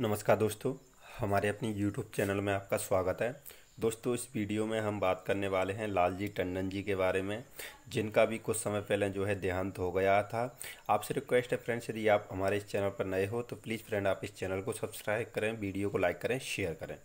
नमस्कार दोस्तों हमारे अपने YouTube चैनल में आपका स्वागत है दोस्तों इस वीडियो में हम बात करने वाले हैं लालजी टंडन जी के बारे में जिनका भी कुछ समय पहले जो है देहांत हो गया था आपसे रिक्वेस्ट है फ्रेंड्स यदि आप हमारे इस चैनल पर नए हो तो प्लीज़ फ्रेंड आप इस चैनल को सब्सक्राइब करें वीडियो को लाइक करें शेयर करें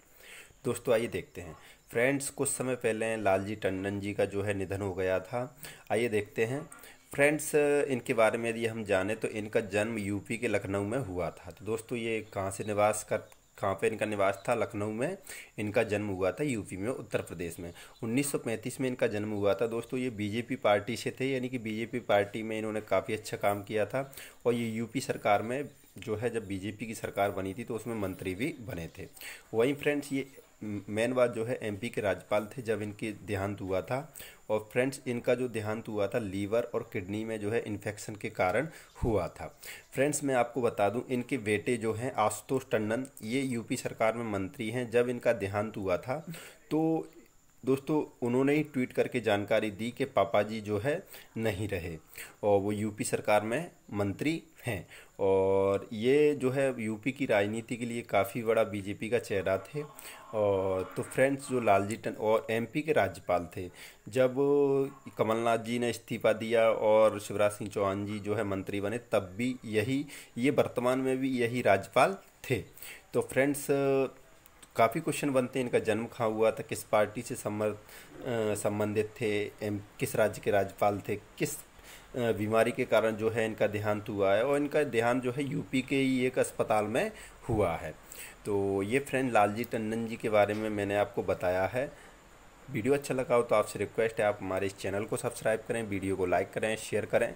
दोस्तों आइए देखते हैं फ्रेंड्स कुछ समय पहले लालजी टंडन जी का जो है निधन हो गया था आइए देखते हैं फ्रेंड्स uh, इनके बारे में यदि हम जाने तो इनका जन्म यूपी के लखनऊ में हुआ था तो दोस्तों ये कहाँ से निवास कर कहाँ पे इनका निवास था लखनऊ में इनका जन्म हुआ था यूपी में उत्तर प्रदेश में 1935 में इनका जन्म हुआ था दोस्तों ये बीजेपी पार्टी से थे यानी कि बीजेपी पार्टी में इन्होंने काफ़ी अच्छा काम किया था और ये यूपी सरकार में जो है जब बीजेपी की सरकार बनी थी तो उसमें मंत्री भी बने थे वहीं फ्रेंड्स ये मेन बात जो है एमपी के राज्यपाल थे जब इनकी देहांत हुआ था और फ्रेंड्स इनका जो देहांत हुआ था लीवर और किडनी में जो है इन्फेक्शन के कारण हुआ था फ्रेंड्स मैं आपको बता दूं इनके बेटे जो हैं आशुतोष टंडन ये यूपी सरकार में मंत्री हैं जब इनका देहांत हुआ था तो दोस्तों उन्होंने ही ट्वीट करके जानकारी दी कि पापा जी जो है नहीं रहे और वो यूपी सरकार में मंत्री हैं और ये जो है यूपी की राजनीति के लिए काफ़ी बड़ा बीजेपी का चेहरा थे और तो फ्रेंड्स जो लालजी टन और एमपी के राज्यपाल थे जब कमलनाथ जी ने इस्तीफा दिया और शिवराज सिंह चौहान जी जो है मंत्री बने तब भी यही ये वर्तमान में भी यही राज्यपाल थे तो फ्रेंड्स काफ़ी क्वेश्चन बनते हैं इनका जन्म कहाँ हुआ था किस पार्टी से संबंधित थे एम किस राज्य के राज्यपाल थे किस बीमारी के कारण जो है इनका देहांत हुआ है और इनका देहांत जो है यूपी के ही एक अस्पताल में हुआ है तो ये फ्रेंड लालजी टंडन जी के बारे में मैंने आपको बताया है वीडियो अच्छा लगा हो तो आपसे रिक्वेस्ट है आप हमारे इस चैनल को सब्सक्राइब करें वीडियो को लाइक करें शेयर करें